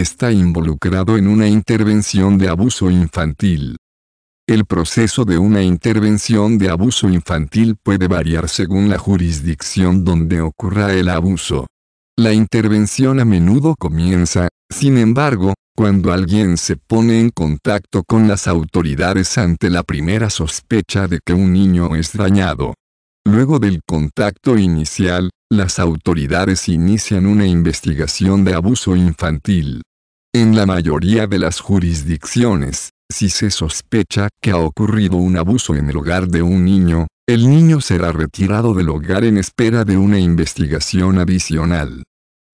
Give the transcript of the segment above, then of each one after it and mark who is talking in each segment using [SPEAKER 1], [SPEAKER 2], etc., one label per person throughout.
[SPEAKER 1] está involucrado en una intervención de abuso infantil. El proceso de una intervención de abuso infantil puede variar según la jurisdicción donde ocurra el abuso. La intervención a menudo comienza, sin embargo, cuando alguien se pone en contacto con las autoridades ante la primera sospecha de que un niño es dañado. Luego del contacto inicial, las autoridades inician una investigación de abuso infantil. En la mayoría de las jurisdicciones, si se sospecha que ha ocurrido un abuso en el hogar de un niño, el niño será retirado del hogar en espera de una investigación adicional.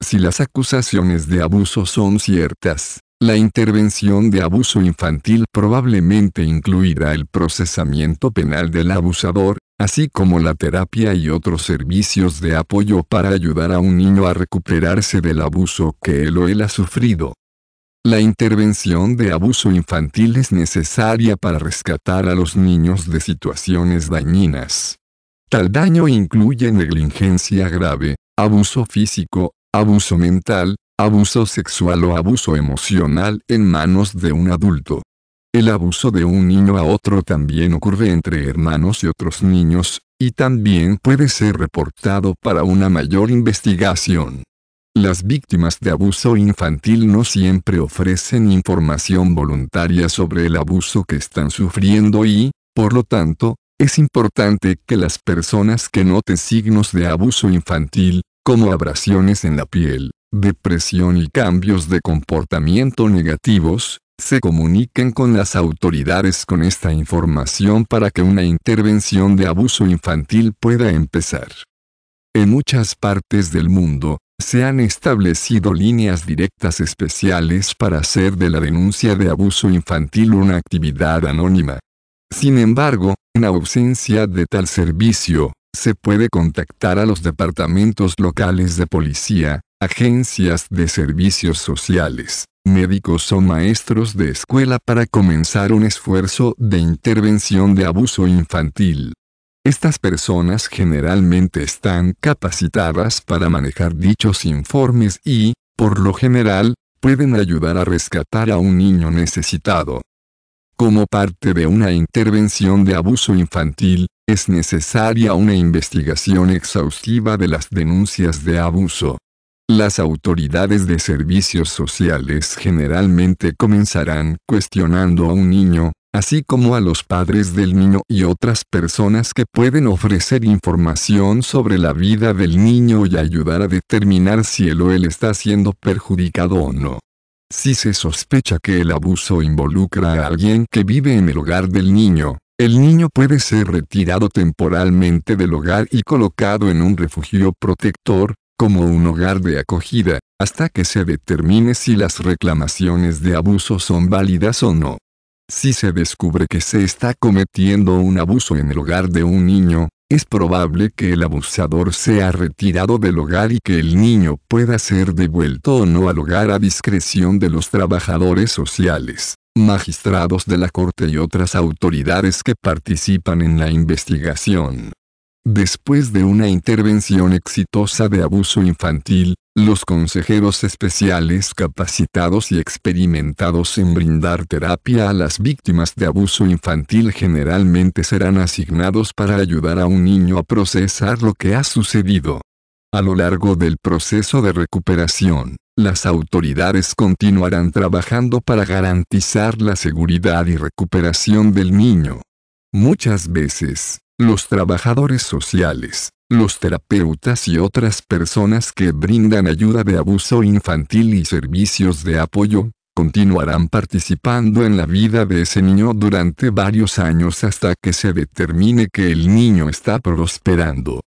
[SPEAKER 1] Si las acusaciones de abuso son ciertas, la intervención de abuso infantil probablemente incluirá el procesamiento penal del abusador así como la terapia y otros servicios de apoyo para ayudar a un niño a recuperarse del abuso que él o él ha sufrido. La intervención de abuso infantil es necesaria para rescatar a los niños de situaciones dañinas. Tal daño incluye negligencia grave, abuso físico, abuso mental, abuso sexual o abuso emocional en manos de un adulto. El abuso de un niño a otro también ocurre entre hermanos y otros niños, y también puede ser reportado para una mayor investigación. Las víctimas de abuso infantil no siempre ofrecen información voluntaria sobre el abuso que están sufriendo y, por lo tanto, es importante que las personas que noten signos de abuso infantil, como abrasiones en la piel, depresión y cambios de comportamiento negativos, se comuniquen con las autoridades con esta información para que una intervención de abuso infantil pueda empezar. En muchas partes del mundo, se han establecido líneas directas especiales para hacer de la denuncia de abuso infantil una actividad anónima. Sin embargo, en ausencia de tal servicio, se puede contactar a los departamentos locales de policía, agencias de servicios sociales, Médicos son maestros de escuela para comenzar un esfuerzo de intervención de abuso infantil. Estas personas generalmente están capacitadas para manejar dichos informes y, por lo general, pueden ayudar a rescatar a un niño necesitado. Como parte de una intervención de abuso infantil, es necesaria una investigación exhaustiva de las denuncias de abuso las autoridades de servicios sociales generalmente comenzarán cuestionando a un niño, así como a los padres del niño y otras personas que pueden ofrecer información sobre la vida del niño y ayudar a determinar si él o él está siendo perjudicado o no. Si se sospecha que el abuso involucra a alguien que vive en el hogar del niño, el niño puede ser retirado temporalmente del hogar y colocado en un refugio protector, como un hogar de acogida, hasta que se determine si las reclamaciones de abuso son válidas o no. Si se descubre que se está cometiendo un abuso en el hogar de un niño, es probable que el abusador sea retirado del hogar y que el niño pueda ser devuelto o no al hogar a discreción de los trabajadores sociales, magistrados de la corte y otras autoridades que participan en la investigación. Después de una intervención exitosa de abuso infantil, los consejeros especiales capacitados y experimentados en brindar terapia a las víctimas de abuso infantil generalmente serán asignados para ayudar a un niño a procesar lo que ha sucedido. A lo largo del proceso de recuperación, las autoridades continuarán trabajando para garantizar la seguridad y recuperación del niño. Muchas veces, los trabajadores sociales, los terapeutas y otras personas que brindan ayuda de abuso infantil y servicios de apoyo, continuarán participando en la vida de ese niño durante varios años hasta que se determine que el niño está prosperando.